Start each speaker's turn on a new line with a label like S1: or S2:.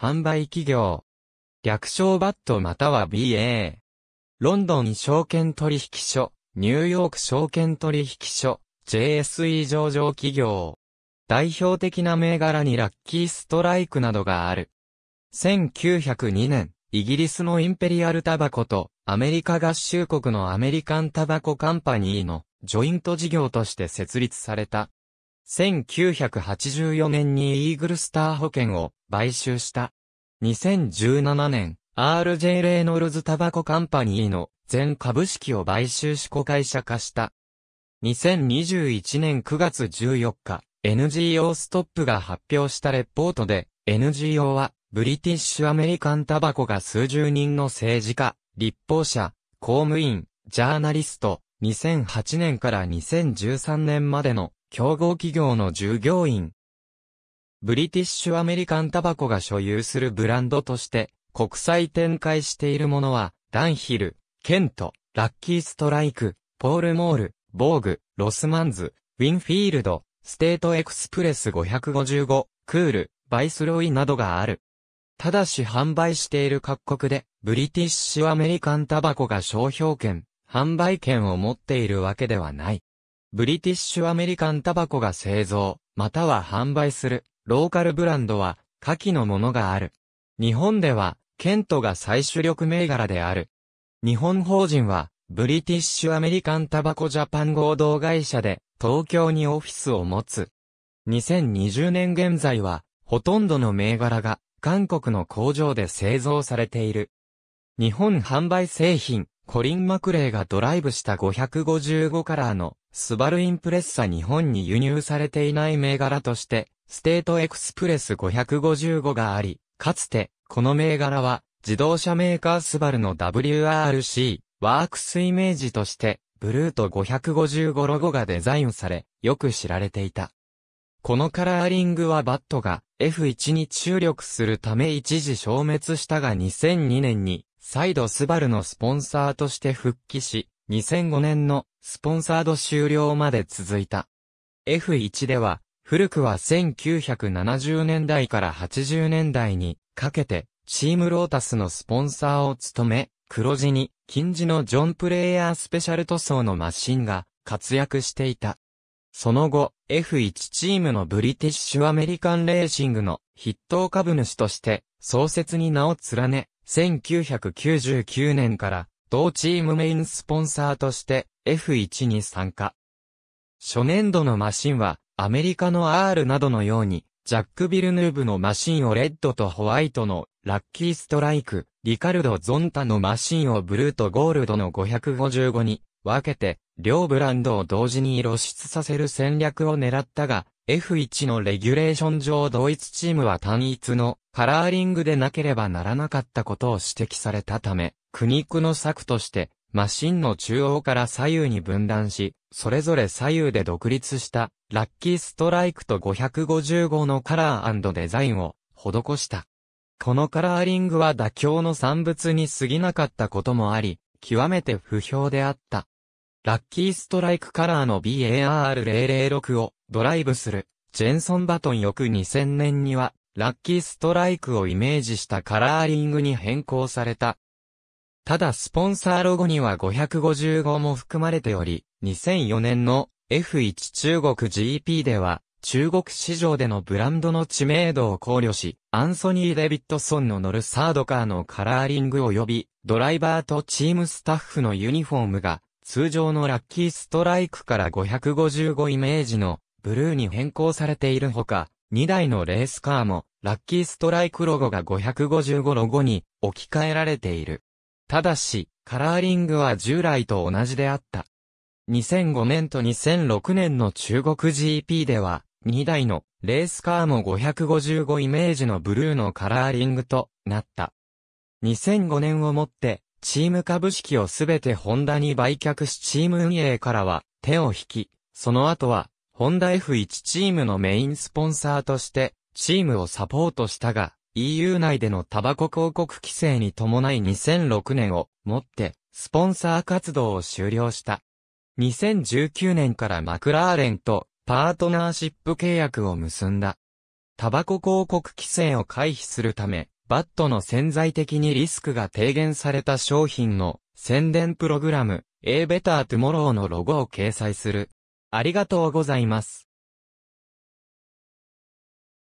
S1: 販売企業。略称バットまたは BA。ロンドン証券取引所、ニューヨーク証券取引所、JSE 上場企業。代表的な銘柄にラッキーストライクなどがある。1902年、イギリスのインペリアルタバコとアメリカ合衆国のアメリカンタバコカンパニーのジョイント事業として設立された。1984年にイーグルスター保険を買収した。2017年、RJ レイノルズタバコカンパニーの全株式を買収し子会社化した。2021年9月14日、NGO ストップが発表したレポートで、NGO は、ブリティッシュアメリカンタバコが数十人の政治家、立法者、公務員、ジャーナリスト、2008年から2013年までの競合企業の従業員。ブリティッシュアメリカンタバコが所有するブランドとして国際展開しているものは、ダンヒル、ケント、ラッキーストライク、ポールモール、ボーグ、ロスマンズ、ウィンフィールド、ステートエクスプレス555、クール、バイスロイなどがある。ただし販売している各国で、ブリティッシュアメリカンタバコが商標権、販売権を持っているわけではない。ブリティッシュアメリカンタバコが製造、または販売する、ローカルブランドは、下記のものがある。日本では、ケントが最主力銘柄である。日本法人は、ブリティッシュアメリカンタバコジャパン合同会社で、東京にオフィスを持つ。2020年現在は、ほとんどの銘柄が、韓国の工場で製造されている。日本販売製品、コリン・マクレーがドライブした555カラーのスバルインプレッサ日本に輸入されていない銘柄として、ステートエクスプレス555があり、かつて、この銘柄は、自動車メーカースバルの WRC、ワークスイメージとして、ブルート555ロゴがデザインされ、よく知られていた。このカラーリングはバットが F1 に注力するため一時消滅したが2002年に、再度スバルのスポンサーとして復帰し、2005年のスポンサード終了まで続いた。F1 では、古くは1970年代から80年代にかけて、チームロータスのスポンサーを務め、黒地に、金字のジョンプレイヤースペシャル塗装のマシンが活躍していた。その後、F1 チームのブリティッシュアメリカンレーシングの筆頭株主として創設に名を連ね、1999年から同チームメインスポンサーとして F1 に参加。初年度のマシンは、アメリカの R などのように、ジャック・ビルヌーブのマシンをレッドとホワイトのラッキーストライク、リカルド・ゾンタのマシンをブルーとゴールドの555に分けて、両ブランドを同時に露出させる戦略を狙ったが、F1 のレギュレーション上同一チームは単一のカラーリングでなければならなかったことを指摘されたため、苦肉の策として、マシンの中央から左右に分断し、それぞれ左右で独立したラッキーストライクと555のカラーデザインを施した。このカラーリングは妥協の産物に過ぎなかったこともあり、極めて不評であった。ラッキーストライクカラーの BAR006 をドライブする、ジェンソンバトン翌2000年には、ラッキーストライクをイメージしたカラーリングに変更された。ただスポンサーロゴには5 5 5も含まれており、2004年の F1 中国 GP では、中国市場でのブランドの知名度を考慮し、アンソニー・デビッドソンの乗るサードカーのカラーリング及び、ドライバーとチームスタッフのユニフォームが、通常のラッキーストライクから555イメージのブルーに変更されているほか、2台のレースカーもラッキーストライクロゴが555ロゴに置き換えられている。ただし、カラーリングは従来と同じであった。2005年と2006年の中国 GP では、2台のレースカーも555イメージのブルーのカラーリングとなった。2005年をもってチーム株式をすべてホンダに売却しチーム運営からは手を引き、その後は、ホンダ F1 チームのメインスポンサーとして、チームをサポートしたが、EU 内でのタバコ広告規制に伴い2006年をもって、スポンサー活動を終了した。2019年からマクラーレンとパートナーシップ契約を結んだ。タバコ広告規制を回避するため、バットの潜在的にリスクが低減された商品の宣伝プログラム、A Better Tomorrow のロゴを掲載する。ありがとうございます。